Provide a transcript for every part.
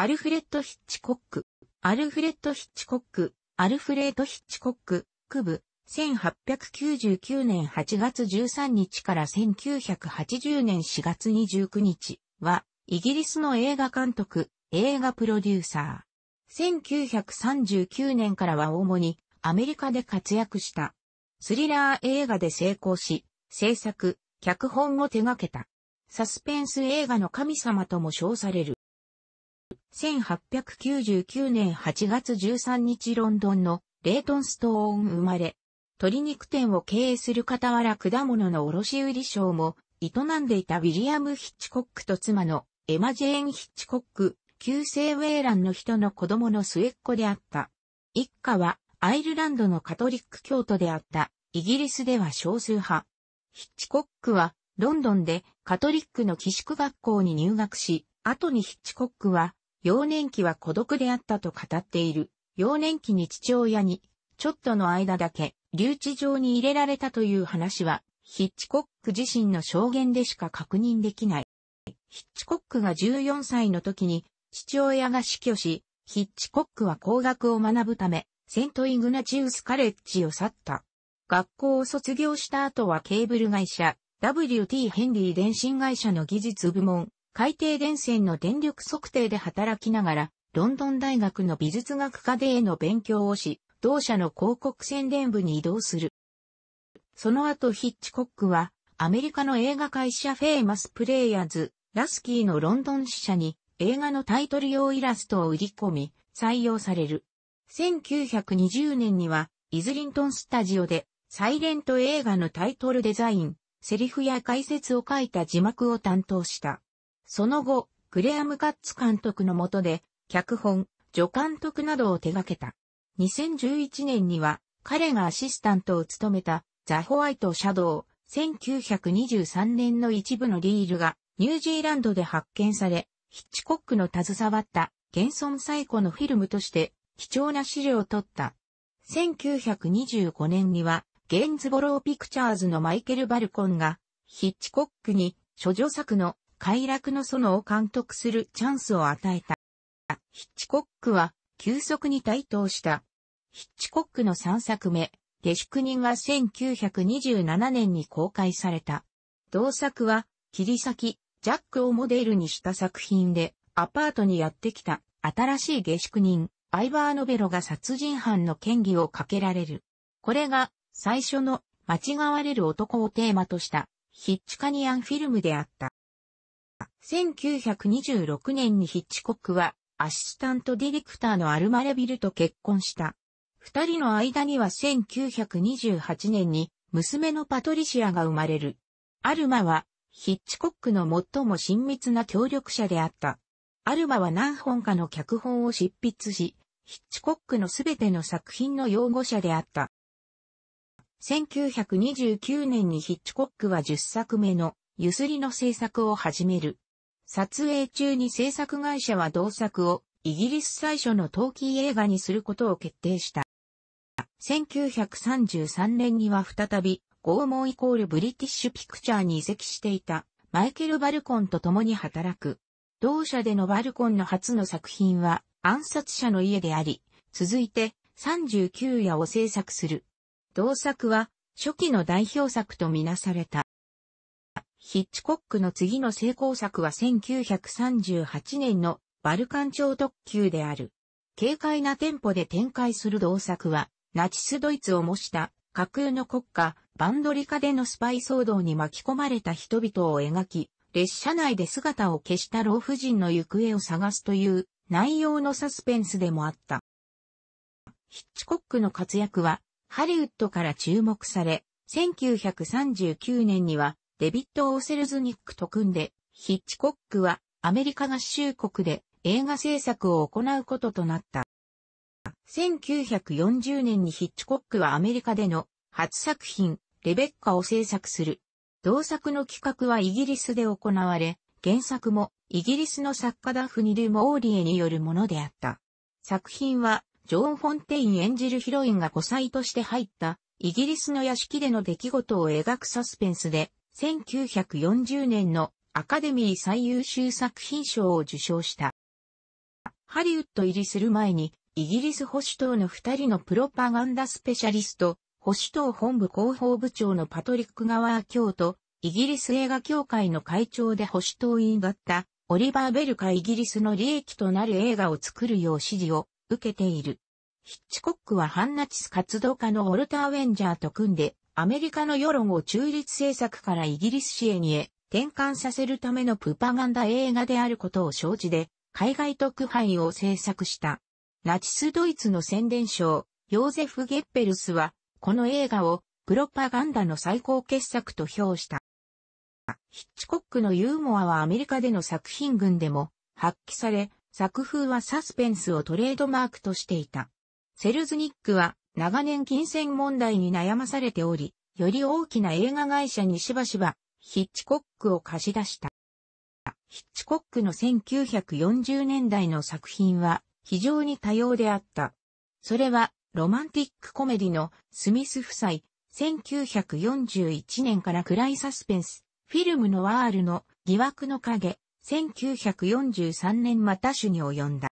アルフレッド・ヒッチコック。アルフレッド・ヒッチコック、アルフレード・ヒッチコック、区部、1899年8月13日から1980年4月29日は、イギリスの映画監督、映画プロデューサー。1939年からは主にアメリカで活躍した。スリラー映画で成功し、制作、脚本を手掛けた。サスペンス映画の神様とも称される。1899年8月13日ロンドンのレイトンストーン生まれ、鶏肉店を経営する傍ら果物の卸売商も営んでいたウィリアム・ヒッチコックと妻のエマ・ジェーン・ヒッチコック、旧姓ウェーランの人の子供の末っ子であった。一家はアイルランドのカトリック教徒であったイギリスでは少数派。ヒッチコックはロンドンでカトリックの寄宿学校に入学し、後にヒッチコックは幼年期は孤独であったと語っている。幼年期に父親に、ちょっとの間だけ、留置場に入れられたという話は、ヒッチコック自身の証言でしか確認できない。ヒッチコックが14歳の時に、父親が死去し、ヒッチコックは工学を学ぶため、セントイグナチウスカレッジを去った。学校を卒業した後はケーブル会社、WT ヘンリー電信会社の技術部門、海底電線の電力測定で働きながら、ロンドン大学の美術学科でへの勉強をし、同社の広告宣伝部に移動する。その後ヒッチコックは、アメリカの映画会社フェイマスプレイヤーズ、ラスキーのロンドン支社に映画のタイトル用イラストを売り込み、採用される。1920年には、イズリントンスタジオで、サイレント映画のタイトルデザイン、セリフや解説を書いた字幕を担当した。その後、グレアム・カッツ監督の下で、脚本、助監督などを手掛けた。2011年には、彼がアシスタントを務めた、ザ・ホワイト・シャドウ、1923年の一部のリールが、ニュージーランドで発見され、ヒッチコックの携わった、現存最古のフィルムとして、貴重な資料を取った。1925年には、ゲンズボローピクチャーズのマイケル・バルコンが、ヒッチコックに、処女作の快楽の園を監督するチャンスを与えた。ヒッチコックは急速に台頭した。ヒッチコックの3作目、下宿人は1927年に公開された。同作は、切り裂き、ジャックをモデルにした作品で、アパートにやってきた新しい下宿人、アイバーノベロが殺人犯の嫌疑をかけられる。これが最初の間違われる男をテーマとしたヒッチカニアンフィルムであった。1926年にヒッチコックはアシスタントディレクターのアルマレビルと結婚した。二人の間には1928年に娘のパトリシアが生まれる。アルマはヒッチコックの最も親密な協力者であった。アルマは何本かの脚本を執筆し、ヒッチコックのすべての作品の擁護者であった。1929年にヒッチコックは10作目のゆすりの制作を始める。撮影中に制作会社は同作をイギリス最初の陶器映画にすることを決定した。1933年には再び、拷問イコールブリティッシュピクチャーに移籍していたマイケル・バルコンと共に働く。同社でのバルコンの初の作品は暗殺者の家であり、続いて39夜を制作する。同作は初期の代表作とみなされた。ヒッチコックの次の成功作は1938年のバルカン超特急である。軽快なテンポで展開する同作は、ナチスドイツを模した架空の国家、バンドリカでのスパイ騒動に巻き込まれた人々を描き、列車内で姿を消した老婦人の行方を探すという内容のサスペンスでもあった。ヒッチコックの活躍はハリウッドから注目され、1939年にはデビット・オーセルズニックと組んで、ヒッチコックはアメリカ合衆国で映画制作を行うこととなった。1940年にヒッチコックはアメリカでの初作品、レベッカを制作する。同作の企画はイギリスで行われ、原作もイギリスの作家ダフニル・モーリエによるものであった。作品は、ジョン・フォンテイン演じるヒロインが5歳として入った、イギリスの屋敷での出来事を描くサスペンスで、1940年のアカデミー最優秀作品賞を受賞した。ハリウッド入りする前に、イギリス保守党の二人のプロパガンダスペシャリスト、保守党本部広報部長のパトリック・ガワー教と、イギリス映画協会の会長で保守党員だった、オリバー・ベルカイギリスの利益となる映画を作るよう指示を受けている。ヒッチコックは反ナチス活動家のウォルター・ウェンジャーと組んで、アメリカの世論を中立政策からイギリス支援へ転換させるためのプパガンダ映画であることを承知で、海外特派員を制作した。ナチスドイツの宣伝省、ヨーゼフ・ゲッペルスは、この映画をプロパガンダの最高傑作と評した。ヒッチコックのユーモアはアメリカでの作品群でも発揮され、作風はサスペンスをトレードマークとしていた。セルズニックは長年金銭問題に悩まされており、より大きな映画会社にしばしばヒッチコックを貸し出した。ヒッチコックの1940年代の作品は非常に多様であった。それはロマンティックコメディのスミス夫妻、1941年から暗いサスペンス、フィルムのワールの疑惑の影、1943年また種に及んだ。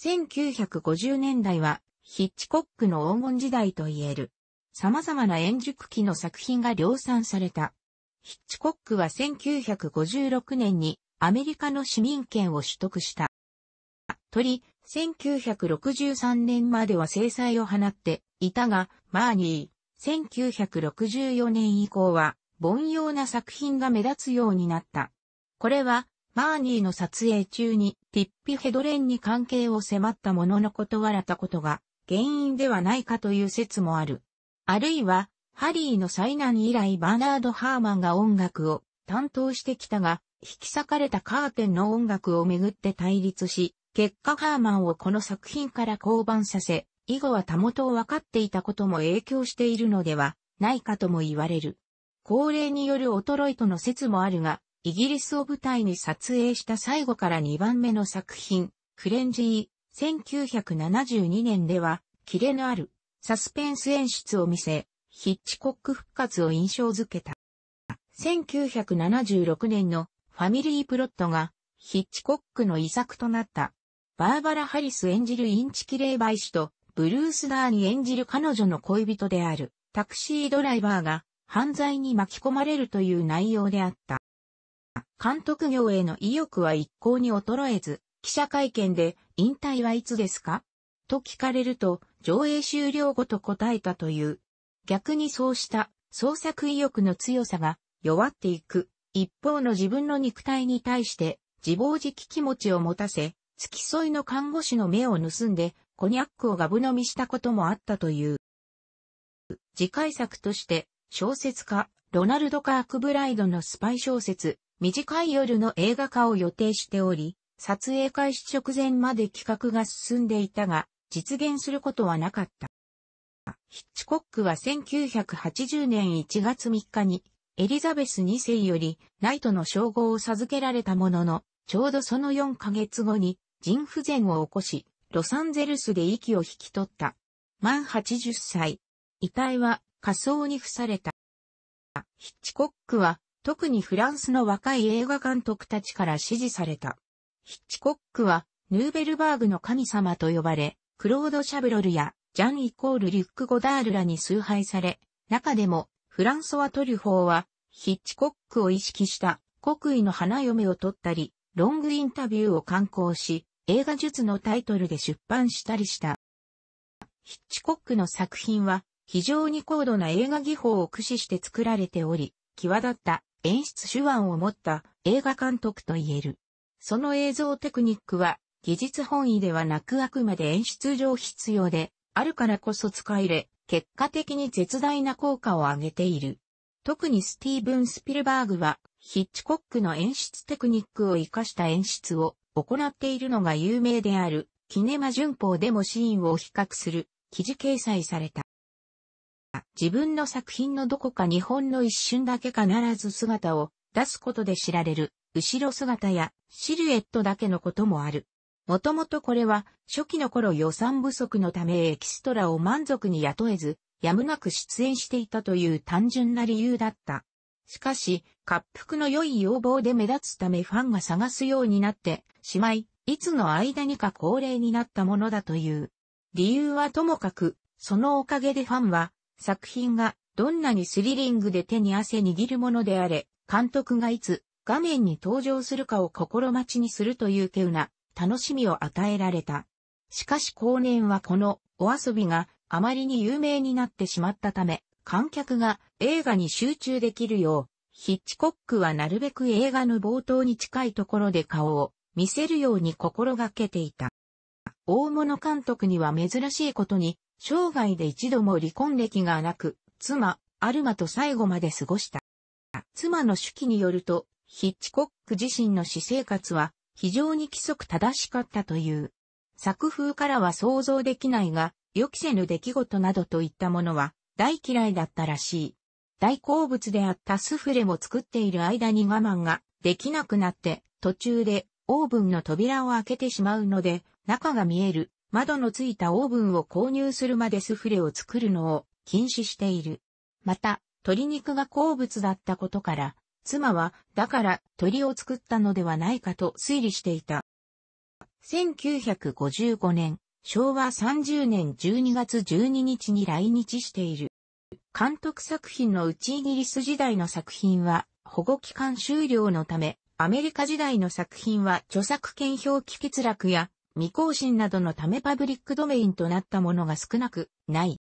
1950年代はヒッチコックの黄金時代と言える。様々な円熟期の作品が量産された。ヒッチコックは1956年にアメリカの市民権を取得した。鳥、1963年までは制裁を放っていたが、マーニー、1964年以降は、凡庸な作品が目立つようになった。これは、マーニーの撮影中に、ティッピヘドレンに関係を迫ったものの断られたことが原因ではないかという説もある。あるいは、ハリーの災難以来バーナード・ハーマンが音楽を担当してきたが、引き裂かれたカーテンの音楽をめぐって対立し、結果ハーマンをこの作品から降板させ、以後はたもとを分かっていたことも影響しているのではないかとも言われる。高齢による衰えとの説もあるが、イギリスを舞台に撮影した最後から2番目の作品、クレンジー、1972年では、キレのある、サスペンス演出を見せ、ヒッチコック復活を印象づけた。1976年のファミリープロットがヒッチコックの遺作となった。バーバラ・ハリス演じるインチキ霊媒師とブルース・ダーに演じる彼女の恋人であるタクシードライバーが犯罪に巻き込まれるという内容であった。監督業への意欲は一向に衰えず、記者会見で引退はいつですかと聞かれると上映終了後と答えたという。逆にそうした創作意欲の強さが弱っていく一方の自分の肉体に対して自暴自棄気持ちを持たせ、付き添いの看護師の目を盗んでコニャックをガブ飲みしたこともあったという。次回作として小説家ロナルド・カークブライドのスパイ小説短い夜の映画化を予定しており、撮影開始直前まで企画が進んでいたが、実現することはなかった。ヒッチコックは1980年1月3日にエリザベス2世よりナイトの称号を授けられたものの、ちょうどその4ヶ月後に腎不全を起こし、ロサンゼルスで息を引き取った。満80歳。遺体は仮葬に付された。ヒッチコックは特にフランスの若い映画監督たちから支持された。ヒッチコックは、ヌーベルバーグの神様と呼ばれ、クロード・シャブロルや、ジャン・イコール・リュック・ゴダールらに崇拝され、中でも、フランソワ・トリュフォーは、ヒッチコックを意識した国威の花嫁を取ったり、ロングインタビューを刊行し、映画術のタイトルで出版したりした。ヒッチコックの作品は、非常に高度な映画技法を駆使して作られており、際立った演出手腕を持った映画監督と言える。その映像テクニックは、技術本位ではなくあくまで演出上必要で、あるからこそ使い入れ、結果的に絶大な効果を上げている。特にスティーブン・スピルバーグは、ヒッチコックの演出テクニックを活かした演出を行っているのが有名である、キネマ旬報でもシーンを比較する記事掲載された。自分の作品のどこか日本の一瞬だけ必ず姿を出すことで知られる後ろ姿やシルエットだけのこともある。もともとこれは初期の頃予算不足のためエキストラを満足に雇えず、やむなく出演していたという単純な理由だった。しかし、滑覆の良い要望で目立つためファンが探すようになってしまい、いつの間にか恒例になったものだという。理由はともかく、そのおかげでファンは、作品がどんなにスリリングで手に汗握るものであれ、監督がいつ画面に登場するかを心待ちにするという稀有な楽しみを与えられた。しかし後年はこのお遊びがあまりに有名になってしまったため、観客が映画に集中できるよう、ヒッチコックはなるべく映画の冒頭に近いところで顔を見せるように心がけていた。大物監督には珍しいことに、生涯で一度も離婚歴がなく、妻、アルマと最後まで過ごした。妻の手記によると、ヒッチコック自身の私生活は非常に規則正しかったという。作風からは想像できないが、予期せぬ出来事などといったものは大嫌いだったらしい。大好物であったスフレも作っている間に我慢ができなくなって途中でオーブンの扉を開けてしまうので中が見える窓のついたオーブンを購入するまでスフレを作るのを禁止している。また、鶏肉が好物だったことから妻は、だから鳥を作ったのではないかと推理していた。1955年、昭和30年12月12日に来日している。監督作品のうちイギリス時代の作品は保護期間終了のため、アメリカ時代の作品は著作権表記欠落や未更新などのためパブリックドメインとなったものが少なくない。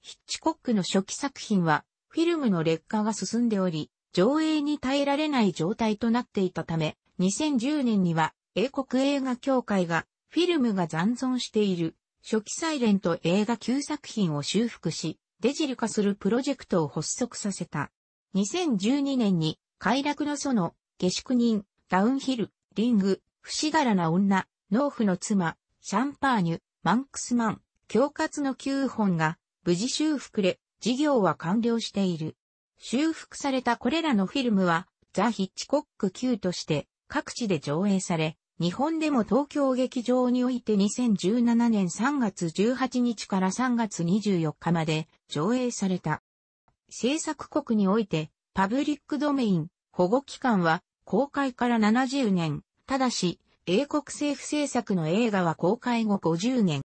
ヒッチコックの初期作品はフィルムの劣化が進んでおり、上映に耐えられない状態となっていたため、2010年には英国映画協会がフィルムが残存している初期サイレント映画9作品を修復し、デジル化するプロジェクトを発足させた。2012年に快楽の園、下宿人、ダウンヒル、リング、不死柄な女、農夫の妻、シャンパーニュ、マンクスマン、恐喝の9本が無事修復で、事業は完了している。修復されたこれらのフィルムは、ザ・ヒッチコック級として各地で上映され、日本でも東京劇場において2017年3月18日から3月24日まで上映された。制作国においてパブリックドメイン保護期間は公開から70年。ただし、英国政府制作の映画は公開後50年。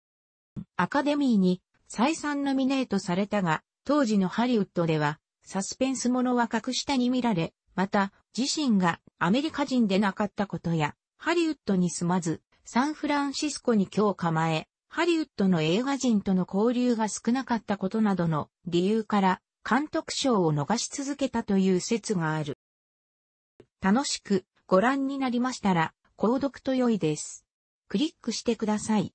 アカデミーに再三ノミネートされたが、当時のハリウッドではサスペンスものは格下に見られ、また、自身がアメリカ人でなかったことや、ハリウッドに住まず、サンフランシスコに今日構え、ハリウッドの映画人との交流が少なかったことなどの理由から監督賞を逃し続けたという説がある。楽しくご覧になりましたら、購読と良いです。クリックしてください。